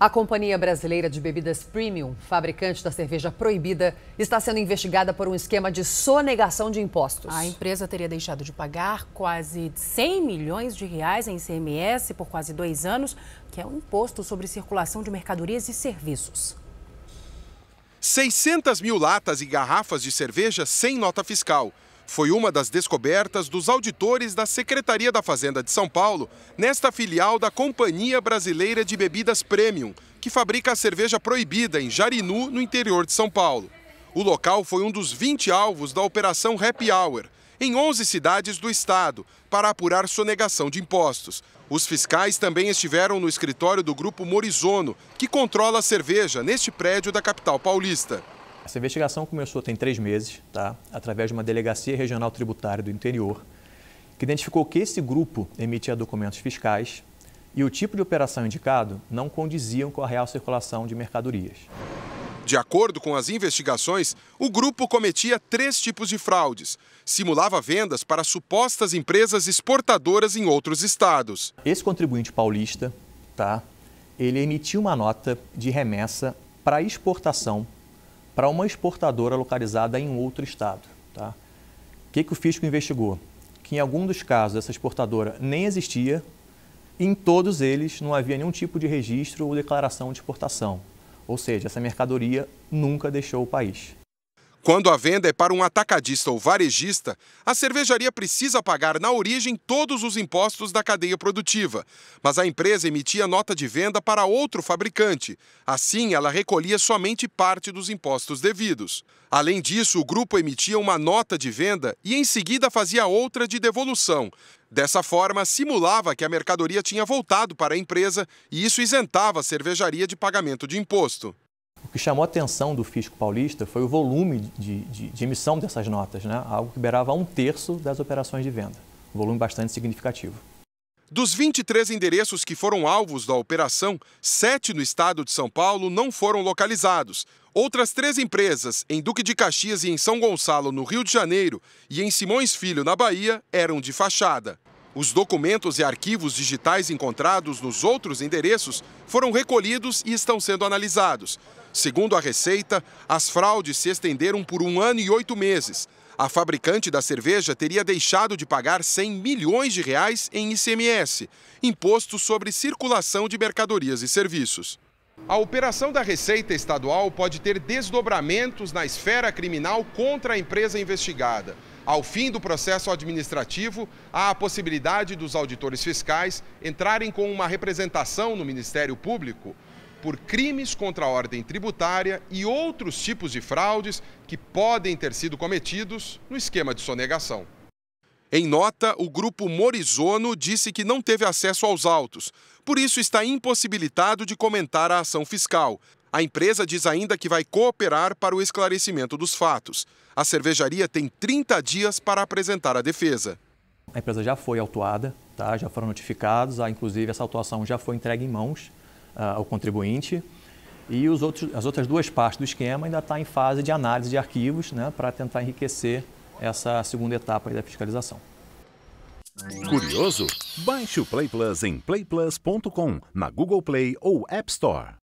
A Companhia Brasileira de Bebidas Premium, fabricante da cerveja proibida, está sendo investigada por um esquema de sonegação de impostos. A empresa teria deixado de pagar quase 100 milhões de reais em CMS por quase dois anos, que é um imposto sobre circulação de mercadorias e serviços. 600 mil latas e garrafas de cerveja sem nota fiscal. Foi uma das descobertas dos auditores da Secretaria da Fazenda de São Paulo nesta filial da Companhia Brasileira de Bebidas Premium, que fabrica a cerveja proibida em Jarinu, no interior de São Paulo. O local foi um dos 20 alvos da Operação Happy Hour, em 11 cidades do estado, para apurar sonegação de impostos. Os fiscais também estiveram no escritório do grupo Morizono, que controla a cerveja neste prédio da capital paulista. Essa investigação começou tem três meses, tá? através de uma delegacia regional tributária do interior, que identificou que esse grupo emitia documentos fiscais e o tipo de operação indicado não condiziam com a real circulação de mercadorias. De acordo com as investigações, o grupo cometia três tipos de fraudes. Simulava vendas para supostas empresas exportadoras em outros estados. Esse contribuinte paulista, tá? Ele emitiu uma nota de remessa para exportação para uma exportadora localizada em outro estado. Tá? O que, que o fisco investigou? Que em algum dos casos essa exportadora nem existia, e em todos eles não havia nenhum tipo de registro ou declaração de exportação. Ou seja, essa mercadoria nunca deixou o país. Quando a venda é para um atacadista ou varejista, a cervejaria precisa pagar na origem todos os impostos da cadeia produtiva, mas a empresa emitia nota de venda para outro fabricante. Assim, ela recolhia somente parte dos impostos devidos. Além disso, o grupo emitia uma nota de venda e em seguida fazia outra de devolução. Dessa forma, simulava que a mercadoria tinha voltado para a empresa e isso isentava a cervejaria de pagamento de imposto. O que chamou a atenção do fisco paulista foi o volume de, de, de emissão dessas notas, né? algo que beirava um terço das operações de venda. Um volume bastante significativo. Dos 23 endereços que foram alvos da operação, sete no estado de São Paulo não foram localizados. Outras três empresas, em Duque de Caxias e em São Gonçalo, no Rio de Janeiro, e em Simões Filho, na Bahia, eram de fachada. Os documentos e arquivos digitais encontrados nos outros endereços foram recolhidos e estão sendo analisados. Segundo a Receita, as fraudes se estenderam por um ano e oito meses. A fabricante da cerveja teria deixado de pagar 100 milhões de reais em ICMS, imposto sobre circulação de mercadorias e serviços. A operação da Receita Estadual pode ter desdobramentos na esfera criminal contra a empresa investigada. Ao fim do processo administrativo, há a possibilidade dos auditores fiscais entrarem com uma representação no Ministério Público por crimes contra a ordem tributária e outros tipos de fraudes que podem ter sido cometidos no esquema de sonegação. Em nota, o grupo Morizono disse que não teve acesso aos autos, por isso está impossibilitado de comentar a ação fiscal. A empresa diz ainda que vai cooperar para o esclarecimento dos fatos. A cervejaria tem 30 dias para apresentar a defesa. A empresa já foi autuada, tá? já foram notificados, inclusive essa autuação já foi entregue em mãos ao contribuinte. E os outros, as outras duas partes do esquema ainda está em fase de análise de arquivos né, para tentar enriquecer essa segunda etapa da fiscalização. Curioso? Baixe o Play Plus em playplus.com, na Google Play ou App Store.